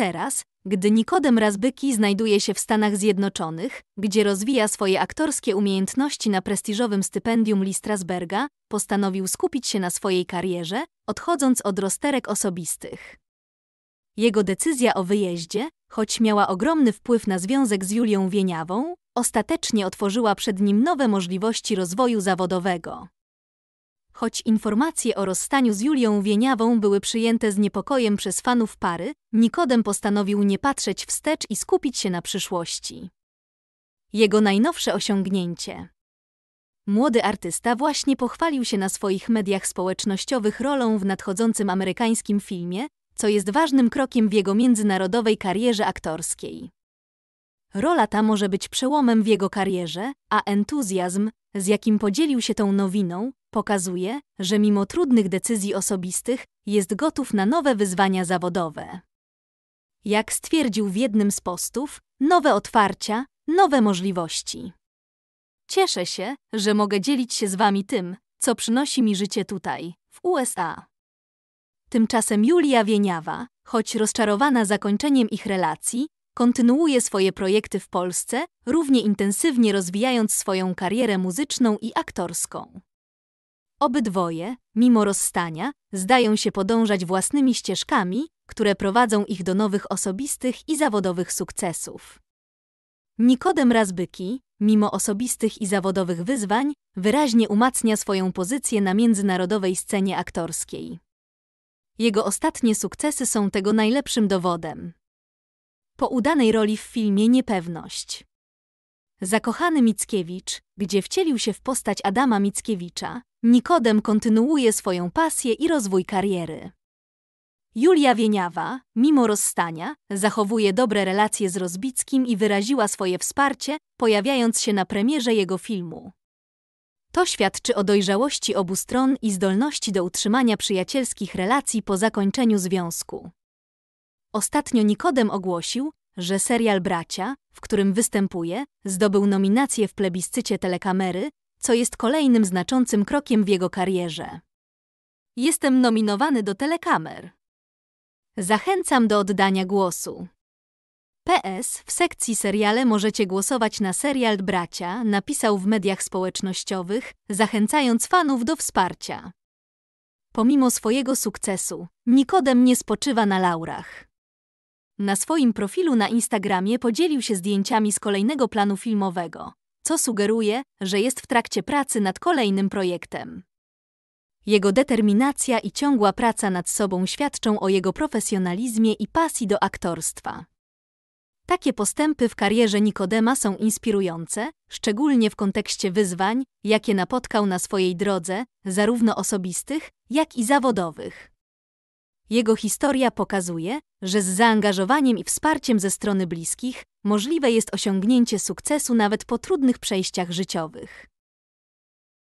Teraz, gdy Nikodem Razbyki znajduje się w Stanach Zjednoczonych, gdzie rozwija swoje aktorskie umiejętności na prestiżowym stypendium Lee Strasberga, postanowił skupić się na swojej karierze, odchodząc od rozterek osobistych. Jego decyzja o wyjeździe, choć miała ogromny wpływ na związek z Julią Wieniawą, ostatecznie otworzyła przed nim nowe możliwości rozwoju zawodowego. Choć informacje o rozstaniu z Julią Wieniawą były przyjęte z niepokojem przez fanów pary, Nikodem postanowił nie patrzeć wstecz i skupić się na przyszłości. Jego najnowsze osiągnięcie. Młody artysta właśnie pochwalił się na swoich mediach społecznościowych rolą w nadchodzącym amerykańskim filmie, co jest ważnym krokiem w jego międzynarodowej karierze aktorskiej. Rola ta może być przełomem w jego karierze, a entuzjazm, z jakim podzielił się tą nowiną, Pokazuje, że mimo trudnych decyzji osobistych jest gotów na nowe wyzwania zawodowe. Jak stwierdził w jednym z postów, nowe otwarcia, nowe możliwości. Cieszę się, że mogę dzielić się z Wami tym, co przynosi mi życie tutaj, w USA. Tymczasem Julia Wieniawa, choć rozczarowana zakończeniem ich relacji, kontynuuje swoje projekty w Polsce, równie intensywnie rozwijając swoją karierę muzyczną i aktorską. Obydwoje, mimo rozstania, zdają się podążać własnymi ścieżkami, które prowadzą ich do nowych osobistych i zawodowych sukcesów. Nikodem Razbyki, mimo osobistych i zawodowych wyzwań, wyraźnie umacnia swoją pozycję na międzynarodowej scenie aktorskiej. Jego ostatnie sukcesy są tego najlepszym dowodem. Po udanej roli w filmie Niepewność Zakochany Mickiewicz, gdzie wcielił się w postać Adama Mickiewicza, Nikodem kontynuuje swoją pasję i rozwój kariery. Julia Wieniawa, mimo rozstania, zachowuje dobre relacje z Rozbickim i wyraziła swoje wsparcie, pojawiając się na premierze jego filmu. To świadczy o dojrzałości obu stron i zdolności do utrzymania przyjacielskich relacji po zakończeniu związku. Ostatnio Nikodem ogłosił, że serial Bracia, w którym występuje, zdobył nominację w plebiscycie telekamery, co jest kolejnym znaczącym krokiem w jego karierze. Jestem nominowany do telekamer. Zachęcam do oddania głosu. PS w sekcji seriale możecie głosować na serial Bracia, napisał w mediach społecznościowych, zachęcając fanów do wsparcia. Pomimo swojego sukcesu, Nikodem nie spoczywa na laurach. Na swoim profilu na Instagramie podzielił się zdjęciami z kolejnego planu filmowego, co sugeruje, że jest w trakcie pracy nad kolejnym projektem. Jego determinacja i ciągła praca nad sobą świadczą o jego profesjonalizmie i pasji do aktorstwa. Takie postępy w karierze Nikodema są inspirujące, szczególnie w kontekście wyzwań, jakie napotkał na swojej drodze, zarówno osobistych, jak i zawodowych. Jego historia pokazuje, że z zaangażowaniem i wsparciem ze strony bliskich możliwe jest osiągnięcie sukcesu nawet po trudnych przejściach życiowych.